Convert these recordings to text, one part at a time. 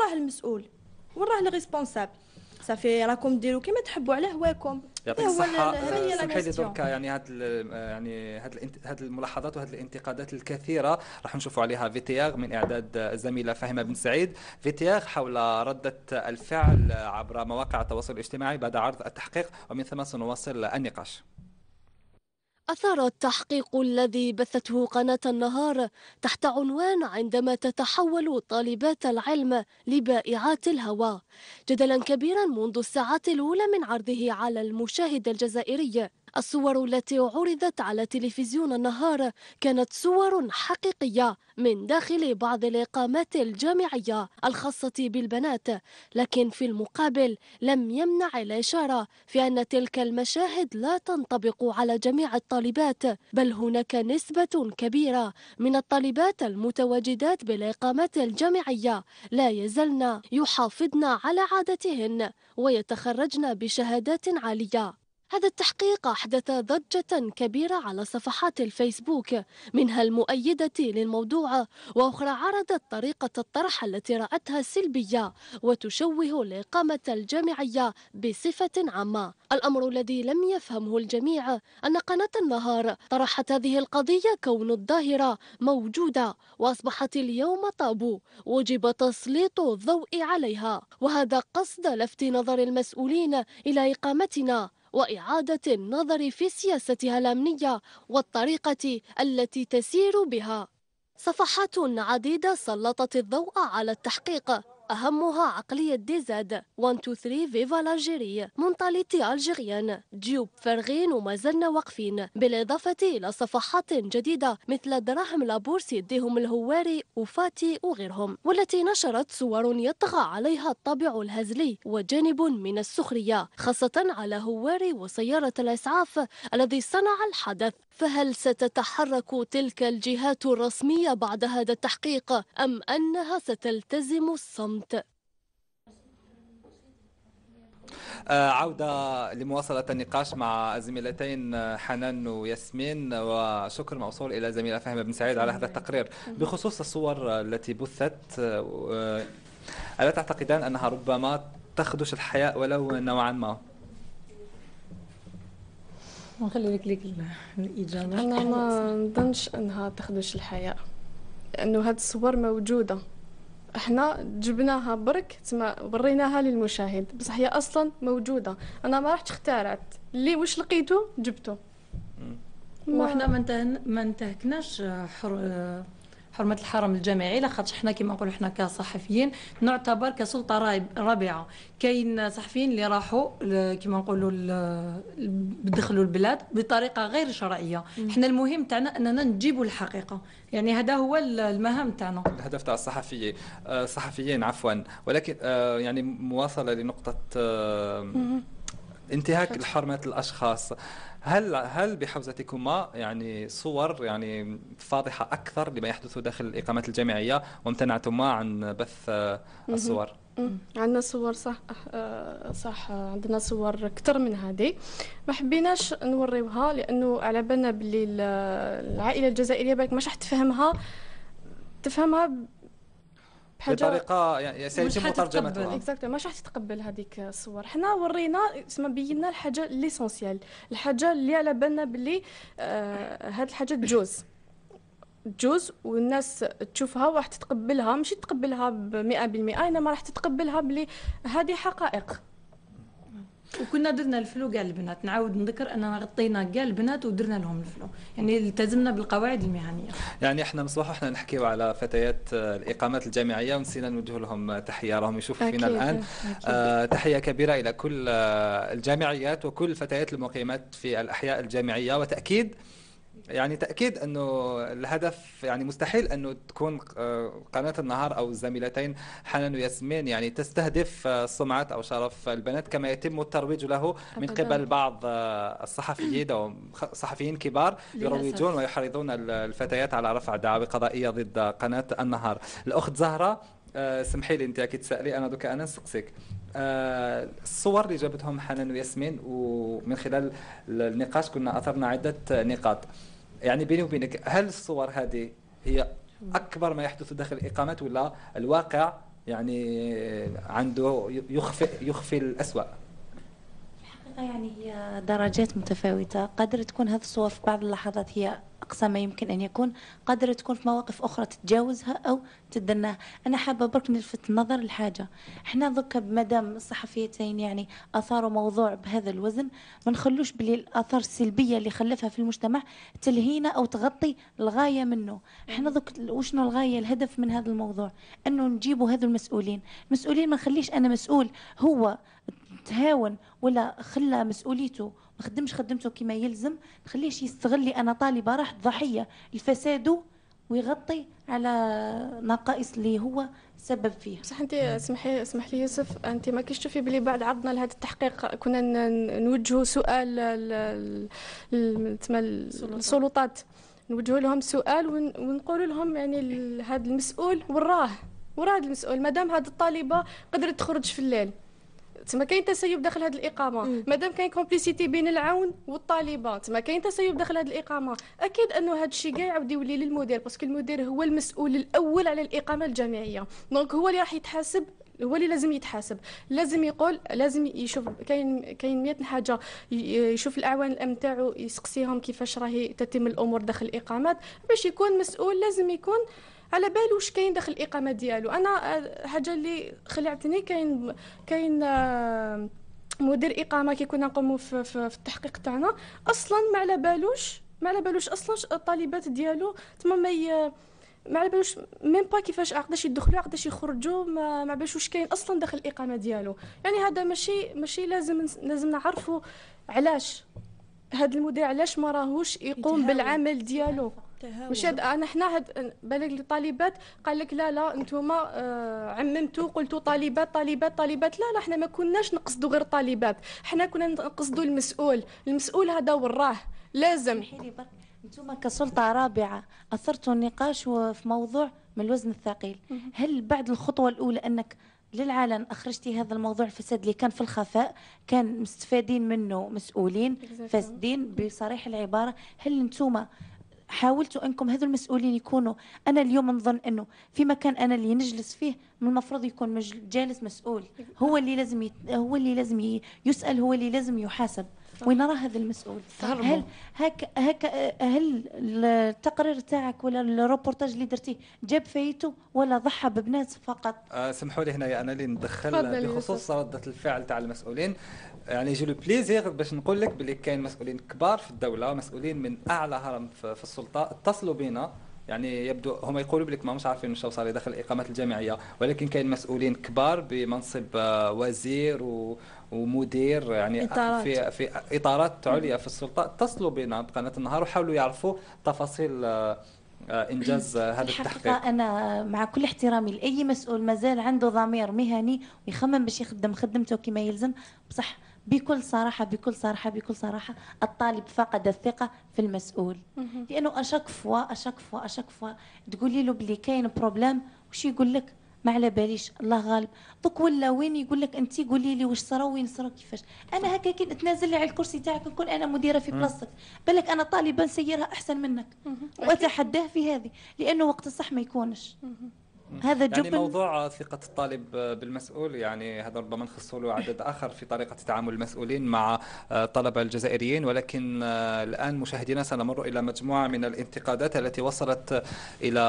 راه المسؤول وين راه الريسبونسابل صافي راكم ديروا كما تحبوا على هواكم يعطيك الصحة سمحي لي دركا يعني هاد يعني هاد هاد الملاحظات وهاد الانتقادات الكثيرة راح نشوفوا عليها فيتياغ من إعداد الزميلة فهمه بن سعيد فيتياغ حول ردة الفعل عبر مواقع التواصل الاجتماعي بعد عرض التحقيق ومن ثم سنواصل النقاش أثار التحقيق الذي بثته قناة النهار تحت عنوان عندما تتحول طالبات العلم لبائعات الهوى جدلا كبيرا منذ الساعات الأولى من عرضه على المشاهد الجزائري الصور التي عرضت على تلفزيون النهار كانت صور حقيقية من داخل بعض الإقامات الجامعية الخاصة بالبنات لكن في المقابل لم يمنع الإشارة في أن تلك المشاهد لا تنطبق على جميع الطالبات بل هناك نسبة كبيرة من الطالبات المتواجدات بالإقامات الجامعية لا يزلن يحافظن على عادتهن ويتخرجن بشهادات عالية هذا التحقيق أحدث ضجة كبيرة على صفحات الفيسبوك منها المؤيدة للموضوع وأخرى عرضت طريقة الطرح التي رأتها سلبية وتشوه الإقامة الجامعية بصفة عامة الأمر الذي لم يفهمه الجميع أن قناة النهار طرحت هذه القضية كون الظاهرة موجودة وأصبحت اليوم طابو وجب تسليط الضوء عليها وهذا قصد لفت نظر المسؤولين إلى إقامتنا وإعادة النظر في سياستها الأمنية والطريقة التي تسير بها صفحات عديدة سلطت الضوء على التحقيق أهمها عقلية ديزاد 1 2 3 فيفا لالجيري مونتاليتي ألجيريان جيوب فارغين وما زلنا واقفين بالإضافة إلى صفحات جديدة مثل دراهم لابورس يديهم الهواري وفاتي وغيرهم والتي نشرت صور يطغى عليها الطابع الهزلي وجانب من السخرية خاصة على هواري وسيارة الإسعاف الذي صنع الحدث فهل ستتحرك تلك الجهات الرسمية بعد هذا التحقيق أم أنها ستلتزم الصمت الصمت آه، عودة لمواصلة النقاش مع الزميلتين آه، حنان وياسمين وشكر موصول إلى زميلة فهمة بن سعيد على هذا التقرير بخصوص الصور التي بثت آه، ألا تعتقدان أنها ربما تخدش الحياء ولو نوعا ما؟ نخلي لك لك الإجابة أنا ما نظنش أنها تخدش الحياء لأنه هذه الصور موجودة احنا جبناها برك تما وريناها للمشاهد بصح هي اصلا موجوده انا ما رحتش اخترعت اللي واش لقيته جبته وحنا ما انتهكناش حر... حرمه الحرم الجامعي لاخاطش حنا كما نقولوا حنا كصحفيين نعتبر كسلطه رابعه كاين صحفيين اللي راحوا كما نقولوا دخلوا البلاد بطريقه غير شرعيه حنا المهم تاعنا اننا نجيبوا الحقيقه يعني هذا هو المهام تاعنا الهدف تاع الصحفيين الصحفيين آه، عفوا ولكن آه، يعني مواصله لنقطه آه، انتهاك حرمه الاشخاص هل هل بحوزتكما يعني صور يعني فاضحه اكثر لما يحدث داخل الاقامات الجامعيه وامتنعتما عن بث الصور؟ عندنا صور صح آه، صح عندنا صور اكثر من هذه ما حبيناش نوريوها لانه على بالنا باللي العائله الجزائريه بالك ما راح تفهمها تفهمها بحاجه بطريقه يعني, يعني سيتم ترجمتها اكزاكتلي ماشي راح تتقبل هذيك الصور حنا ورينا تسمى بينا الحاجه ليسونسيال الحاجه اللي على بالنا باللي آه هاد الحاجه تجوز تجوز والناس تشوفها وراح تتقبلها ماشي تقبلها ب 100% انما راح تتقبلها بلي هذه حقائق وكنا درنا الفلو كاع البنات نعاود نذكر اننا غطينا كاع البنات ودرنا لهم الفلو يعني التزمنا بالقواعد المهنيه يعني احنا مصباح احنا نحكيو على فتيات آه، الاقامات الجامعيه ونسينا نوجه لهم آه، تحيه راهم يشوفوا فينا الان أكيد. آه، تحيه كبيره الى كل الجامعيات وكل الفتيات المقيمات في الاحياء الجامعيه وتاكيد يعني تاكيد انه الهدف يعني مستحيل انه تكون آه، قناه النهار او الزميلتين حنان وياسمين يعني تستهدف آه، سمعه او شرف البنات كما يتم الترويج له من قبل بعض آه، الصحفيين او صحفيين كبار يروجون ويحرضون الفتيات على رفع دعاوى قضائيه ضد قناه النهار الاخت زهره سمحي لي انت اكيد تسالي انا دوكا انا نسقسيك آه، الصور اللي جابتهم حنان وياسمين ومن خلال النقاش كنا اثرنا عده نقاط يعني بيني وبينك هل الصور هذه هي اكبر ما يحدث داخل الاقامات ولا الواقع يعني عنده يخفي يخفي الاسوء الحقيقه يعني هي درجات متفاوته قادر تكون هذه الصور في بعض اللحظات هي أقصى ما يمكن أن يكون قادرة تكون في مواقف أخرى تتجاوزها أو تتدناها أنا حابة برك نلفت النظر لحاجة احنا ذكا بمدام الصحفيتين يعني أثاروا موضوع بهذا الوزن ما نخلوش بلي الآثار السلبية اللي خلفها في المجتمع تلهينا أو تغطي الغاية منه احنا ذك وشنو الغاية الهدف من هذا الموضوع أنه نجيبوا هذو المسؤولين المسؤولين ما نخليش أنا مسؤول هو تهاون ولا خلى مسؤوليته ما خدمش خدمته كما يلزم ما نخليهش يستغل لي انا طالبه راح ضحيه الفساد ويغطي على نقائص اللي هو سبب فيها بصح انت اسمحي اسمح لي يوسف انت ما كيش تشوفي بلي بعد عرضنا لهذا التحقيق كنا نوجهوا سؤال تسمى السلطات نوجهوا لهم سؤال ونقول لهم يعني هذا المسؤول وراه وراه المسؤول مادام هذه الطالبه قدرت تخرج في الليل تما كاين تسيب داخل هذه الاقامه مادام كاين كومبليسيتي بين العون والطالبه تما كاين تسيب داخل هذه الاقامه اكيد انه هذا الشيء كاع يعاود يولي للمدير باسكو المدير هو المسؤول الاول على الاقامه الجامعيه دونك هو اللي راح يتحاسب هو اللي لازم يتحاسب لازم يقول لازم يشوف كاين كاين 100 حاجه يشوف الاعوان الامن تاعو يسقسيهم كيفاش راهي تتم الامور داخل الاقامات باش يكون مسؤول لازم يكون آه على واش كاين داخل الاقامه ديالو انا آه، حاجه اللي خلعتني كاين كاين آه، مدير اقامه كي كنا نقوموا في, في, في التحقيق تاعنا اصلا ما على بالوش ما على بالوش اصلا الطالبات ديالو تما ما ما على بالوش ميم با كيفاش عقداش يدخلوا عقداش يخرجوا ما ما بالوش واش كاين اصلا داخل الاقامه ديالو يعني هذا ماشي ماشي لازم لازم نعرفوا علاش هذا المدير علاش ما راهوش يقوم بالعمل ديالو وشاد انا حنا بالك الطالبات طالبات قال لك لا لا انتوما آه، عممتوا قلتوا طالبات طالبات طالبات لا لا حنا ما كناش نقصدوا غير طالبات حنا كنا نقصدوا المسؤول المسؤول هذا وراه لازم انتم كسلطه رابعه اثرتوا النقاش في موضوع من الوزن الثقيل هل بعد الخطوه الاولى انك للعلن اخرجتي هذا الموضوع الفساد اللي كان في الخفاء كان مستفادين منه مسؤولين فاسدين بصريح العباره هل انتم حاولتوا انكم هذو المسؤولين يكونوا انا اليوم نظن انه في مكان انا اللي نجلس فيه من المفروض يكون جالس مسؤول هو اللي لازم يت... هو اللي لازم يسال هو اللي لازم يحاسب وين راه هذا المسؤول هل هك هك هل التقرير تاعك ولا الروبورتاج اللي درتيه جاب فايته ولا ضحى ببنات فقط آه سمحوا لي يا انا اللي ندخل بخصوص رده الفعل تاع المسؤولين يعني جي لو بليزير باش نقول لك بلي كاين مسؤولين كبار في الدوله مسؤولين من اعلى هرم في السلطه اتصلوا بنا يعني يبدو هم يقولوا بلك ما مش عارفين شو صار داخل الاقامات الجامعيه ولكن كاين مسؤولين كبار بمنصب آه، وزير و ومدير يعني إطارات. في في اطارات عليا في السلطه اتصلوا بنا قناه النهار وحاولوا يعرفوا تفاصيل آه، انجاز هذا التحقيق الحقيقه انا مع كل احترامي لاي مسؤول مازال عنده ضمير مهني ويخمم باش يخدم خدمته كما يلزم بصح بكل صراحة بكل صراحة بكل صراحة الطالب فقد الثقة في المسؤول لأنه أشك فوا أشك فوا أشك فوا تقولي له بلي كاين بروبليم وش يقول لك ما على باليش الله غالب دوك ولا وين يقول لك انت قولي لي واش صرا وين صرا كيفاش انا هكا كي نتنازل لي على الكرسي تاعك نكون انا مديره في بلاصتك بالك انا طالبه نسيرها احسن منك واتحداه في هذه لانه وقت الصح ما يكونش هذا يعني جبن يعني موضوع ثقة الطالب بالمسؤول يعني هذا ربما نخصه له عدد آخر في طريقة تعامل المسؤولين مع الطلبة الجزائريين ولكن الآن مشاهدينا سنمر إلى مجموعة من الانتقادات التي وصلت إلى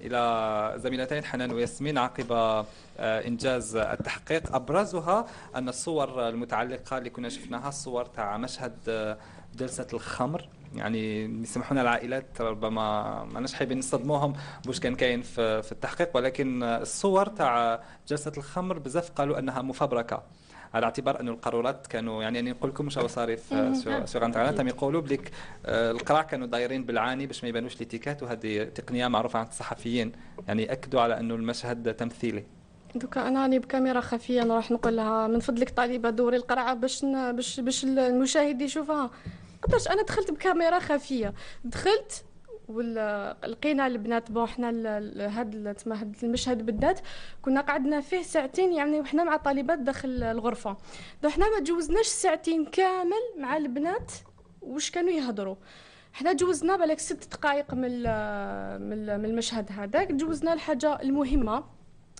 إلى زميلتين حنان وياسمين عقب انجاز التحقيق ابرزها ان الصور المتعلقه اللي كنا شفناها الصور تاع مشهد جلسه الخمر يعني لنا العائلات ربما ما نش حابين نصدموهم بوش كان كاين في, في التحقيق ولكن الصور تاع جلسه الخمر بزاف قالوا انها مفبركه على اعتبار انه القرارات كانوا يعني انا نقول لكم شو صار في سوغ انترنت يقولوا بليك آه، القراع كانوا دايرين بالعاني باش ما يبانوش ليتيكات وهذه تقنيه معروفه عند الصحفيين يعني أكدوا على انه المشهد تمثيلي دوكا انا راني بكاميرا خفيه نروح راح نقول لها من فضلك طالبه دوري القرعه باش باش المشاهد يشوفها خاطرش انا دخلت بكاميرا خفيه دخلت ولقينا البنات بون حنا هاد المشهد بالذات كنا قعدنا فيه ساعتين يعني وحنا مع طالبات داخل الغرفه دو حنا ما تجوزناش ساعتين كامل مع البنات واش كانوا يهضروا حنا تجوزنا بالك ست دقائق من من المشهد هذاك تجوزنا الحاجه المهمه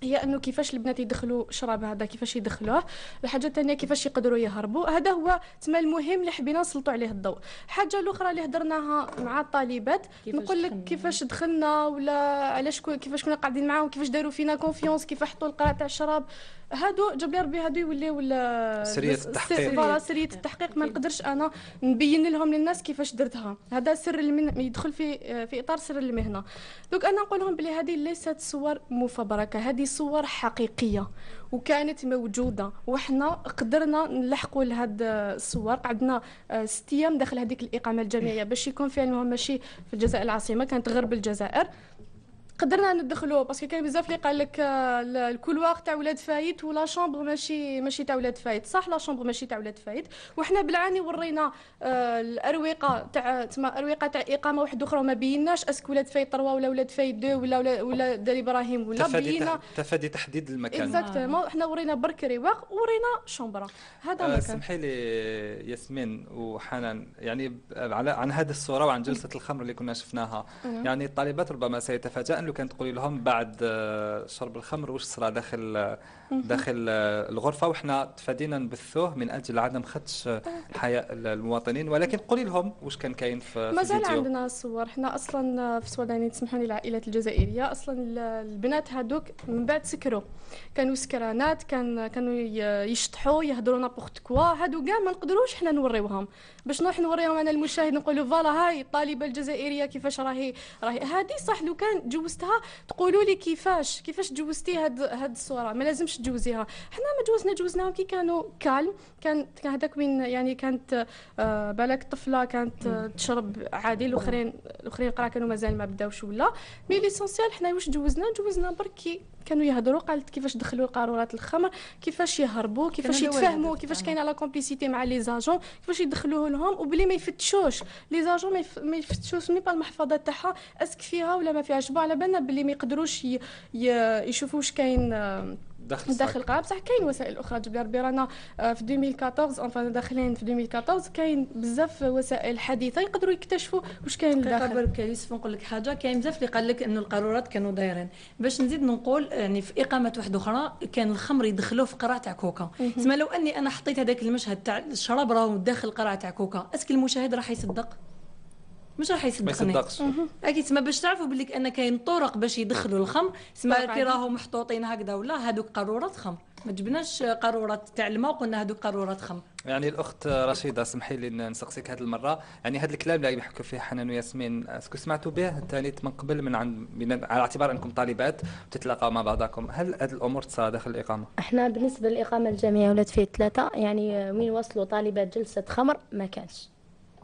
هي انه كيفاش البنات يدخلوا شراب هذا كيفاش يدخلوه الحاجه الثانيه كيفاش يقدروا يهربوا هذا هو تما المهم اللي حبينا نسلطوا عليه الضوء الحاجه الاخرى اللي هضرناها مع الطالبات نقول لك كيفاش دخلنا ولا علاش كيفاش كنا قاعدين معاهم كيفاش داروا فينا كونفيونس كيف حطوا القرعه تاع الشراب هادو جاب لي ربي هادو يوليو ولا سريه التحقيق فوالا سريه التحقيق ما نقدرش انا نبين لهم للناس كيفاش درتها هذا سر المن... يدخل في في اطار سر المهنه دوك انا نقول لهم بلي هذه ليست صور مفبركه هذه هذه صور حقيقيه وكانت موجوده وحنا قدرنا نلحقوا لهاد الصور قعدنا آه، ست ايام داخل هذيك الاقامه الجامعيه باش يكون فيها المهم ماشي في الجزائر العاصمه كانت غرب الجزائر قدرنا ندخلو باسكو كاين بزاف اللي قال لك آه، الكولوار تاع ولاد فايت ولا شومبر ماشي ماشي تاع ولاد فايت صح لا شومبر ماشي تاع ولاد فايت وحنا بالعاني ورينا آه، الاروقه تاع تما اروقه تاع اقامه واحده اخرى وما بيناش اسكو ولاد فايت 3 ولا ولاد فايت 2 ولا ولا, دار ابراهيم ولا تفادي بينا تفادي تحديد المكان اكزاكتومون آه. حنا ورينا برك رواق ورينا شامبرا هذا آه المكان سمحي لي ياسمين وحنان يعني على عن هذه الصوره وعن جلسه الخمر اللي كنا شفناها نعم. يعني الطالبات ربما سيتفاجئن لو كانت تقولي لهم بعد آه، شرب الخمر واش صرا داخل آه، داخل آه، الغرفه وحنا تفادينا نبثوه من اجل عدم خدش آه، حياء المواطنين ولكن قولي لهم واش كان كاين في مازال عندنا صور حنا اصلا آه، في سوداني تسمحوا لي العائلات الجزائريه اصلا البنات هادوك من بعد سكروا كانوا سكرانات كان كانوا يشطحوا يهضروا نابوخت كوا هادو كاع ما نقدروش حنا نوريوهم باش نروح نوريهم انا المشاهد نقولوا فوالا هاي الطالبه الجزائريه كيفاش راهي راهي هذه صح لو كان تجوزتها تقولوا لي كيفاش كيفاش تجوزتي هاد هاد الصوره ما لازمش تقدرش تجوزيها حنا ما جوزنا جوزناهم كي كانوا كالم كان هذاك وين يعني كانت آه، بالك طفله كانت آه، تشرب عادي الاخرين الاخرين قرا كانوا مازال ما بداوش ولا مي ليسونسيال حنا واش جوزنا جوزنا برك كانوا يهضروا قالت كيفاش دخلوا قارورات الخمر كيفاش يهربوا كيفاش يتفاهموا كيفاش آه. كاينه لا كومبليسيتي مع لي زاجون كيفاش يدخلوه لهم وبلي ما يفتشوش لي زاجون ما, يفتشوش مي با المحفظه تاعها اسك فيها ولا ما فيهاش على بالنا بلي ما يقدروش يشوفوا واش كاين داخل داخل القاعه بصح كاين وسائل اخرى جبل ربي رانا آه، في 2014 انفان داخلين في 2014 كاين بزاف وسائل حديثه يقدروا يكتشفوا واش كاين داخل برك يوسف نقول لك حاجه كاين بزاف اللي قال لك انه القارورات كانوا دايرين باش نزيد نقول يعني في اقامه واحده اخرى كان الخمر يدخلوه في قرعه تاع كوكا تسمى لو اني انا حطيت هذاك المشهد تاع الشراب راهو داخل قرعه تاع كوكا اسكي المشاهد راح يصدق مش راح يصدقني ما يصدقش اكيد تسمى باش تعرفوا باللي ان كاين طرق باش يدخلوا الخمر تسمى كي راهو محطوطين هكذا ولا هذوك قارورات خمر ما جبناش قارورات تاع الماء وقلنا هذوك قارورات خمر يعني الاخت رشيده سمحي لي نسقسيك هذه المره يعني هذا الكلام اللي يحكوا فيه حنان وياسمين اسكو سمعتوا به ثاني من قبل من عند من على اعتبار انكم طالبات تتلاقوا مع بعضكم هل هذه الامور تصرى داخل الاقامه احنا بالنسبه للاقامه الجامعيه ولات فيه ثلاثه يعني وين وصلوا طالبات جلسه خمر ما كانش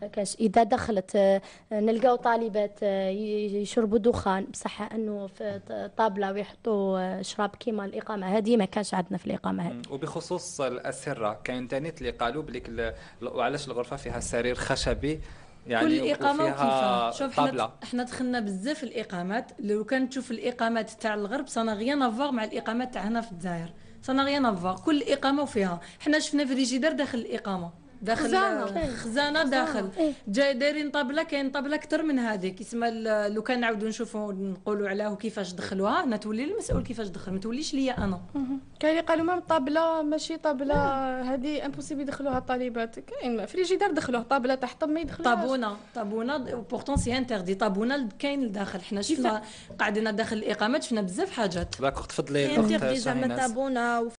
كاش اذا دخلت آه، نلقاو طالبات آه، يشربوا دخان بصح انه في طابله ويحطوا آه، شراب كيما الاقامه هذه ما كانش عندنا في الاقامه هذه وبخصوص الاسره كاين ثاني اللي قالوا بليك وعلاش الغرفه فيها سرير خشبي يعني كل اقامه وكيفها شوف طابلة. احنا دخلنا بزاف الاقامات لو كان تشوف الاقامات تاع الغرب سانا غيان افوار مع الاقامات تاع هنا في الجزائر سانا غيان افوار كل اقامه وفيها حنا شفنا في ريجيدار داخل الاقامه داخل خزانه آه، إيه. داخل إيه. جاي دايرين طابله كاين طابله اكثر من هذيك اسمها لو كان نعاودو نشوفوا نقولوا علاه كيفاش دخلوها انا تولي المسؤول كيفاش دخل ما توليش ليا انا كاين اللي قالوا مام طابله ماشي طابله إيه. هذه امبوسيبل يدخلوها الطالبات كاين فريجيدار دخلوه طابله تحت ما يدخلوهاش طابونه طابونه بورتون سي انتردي طابونه كاين لداخل حنا شفنا قعدنا داخل الاقامات شفنا بزاف حاجات داكوغ تفضلي انتردي زعما طابونه